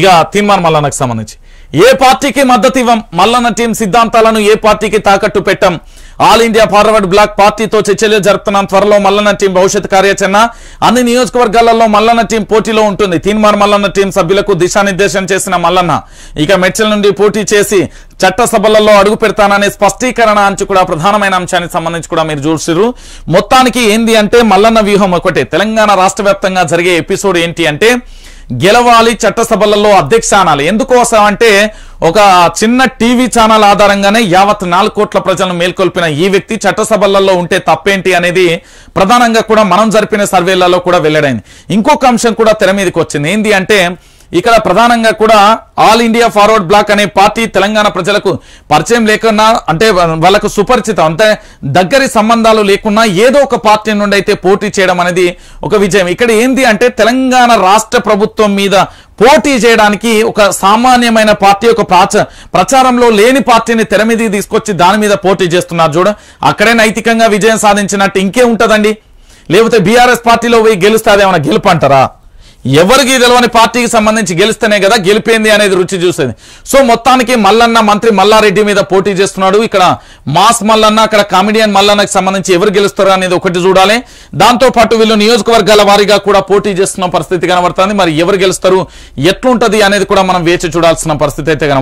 ఇక తీర్మాన్ మల్లన్నకు సంబంధించి ఏ పార్టీకి మద్దతు ఇవ్వం మల్లన్న టీం సిద్ధాంతాలను ఏ పార్టీకి తాకట్టు పెట్టం ఆల్ ఇండియా ఫార్వర్డ్ బ్లాక్ పార్టీతో చర్చలు జరుపుతున్నాం త్వరలో మల్లన్న టీం భవిష్యత్ కార్యాచరణ అన్ని నియోజకవర్గాలలో మల్లన్న టీం పోటీలో ఉంటుంది తీన్మార్ మల్లన్న టీం సభ్యులకు దిశానిర్దేశం చేసిన మల్లన్న ఇక మెచ్చల నుండి పోటీ చేసి చట్టసభలలో అడుగు పెడతాననే స్పష్టీకరణ అంచు కూడా ప్రధానమైన అంశానికి సంబంధించి కూడా మీరు చూసిరు మొత్తానికి ఏంది అంటే మల్లన్న వ్యూహం ఒకటే తెలంగాణ రాష్ట్ర జరిగే ఎపిసోడ్ ఏంటి అంటే గెలవాలి చట్టసభలలో అధ్యక్షానాలు స్థానాలు ఎందుకోసం అంటే ఒక చిన్న టీవీ ఛానల్ ఆధారంగానే యావత్ నాలుగు కోట్ల ప్రజలను మేల్కొల్పిన ఈ వ్యక్తి చట్టసభలలో ఉంటే తప్పేంటి అనేది ప్రధానంగా కూడా మనం జరిపిన సర్వేలలో కూడా వెల్లడైంది ఇంకొక అంశం కూడా తెర మీదకి వచ్చింది ఏంటి అంటే ఇక్కడ ప్రధానంగా కూడా ఆల్ ఇండియా ఫార్వర్డ్ బ్లాక్ అనే పార్టీ తెలంగాణ ప్రజలకు పరిచయం లేకున్నా అంటే వాళ్ళకు సుపరిచితం అంటే దగ్గరి సంబంధాలు లేకున్నా ఏదో ఒక పార్టీ నుండి అయితే పోటీ చేయడం అనేది ఒక విజయం ఇక్కడ ఏంది అంటే తెలంగాణ రాష్ట్ర ప్రభుత్వం మీద పోటీ చేయడానికి ఒక సామాన్యమైన పార్టీ ఒక ప్రచారంలో లేని పార్టీని తెర మీద తీసుకొచ్చి దాని మీద పోటీ చేస్తున్నారు చూడ అక్కడే నైతికంగా విజయం సాధించినట్టు ఇంకే ఉంటుందండి లేకపోతే బీఆర్ఎస్ పార్టీలో పోయి గెలుస్తాదేమన్నా గెలుపు అంటారా ఎవరికి తెలవని పార్టీకి సంబంధించి గెలిస్తేనే కదా గెలిపింది అనేది రుచి చూసేది సో మొత్తానికి మల్లన్న మంత్రి మల్లారెడ్డి మీద పోటీ చేస్తున్నాడు ఇక్కడ మాస్ మల్లన్న అక్కడ కామెడియన్ మల్లన్నకి సంబంధించి ఎవరు గెలుస్తారు అనేది ఒకటి చూడాలి దాంతో పాటు వీళ్ళు నియోజకవర్గాల వారీగా కూడా పోటీ చేస్తున్న పరిస్థితి కనబడుతుంది మరి ఎవరు గెలుస్తారు ఎట్లుంటది అనేది కూడా మనం వేచి చూడాల్సిన పరిస్థితి అయితే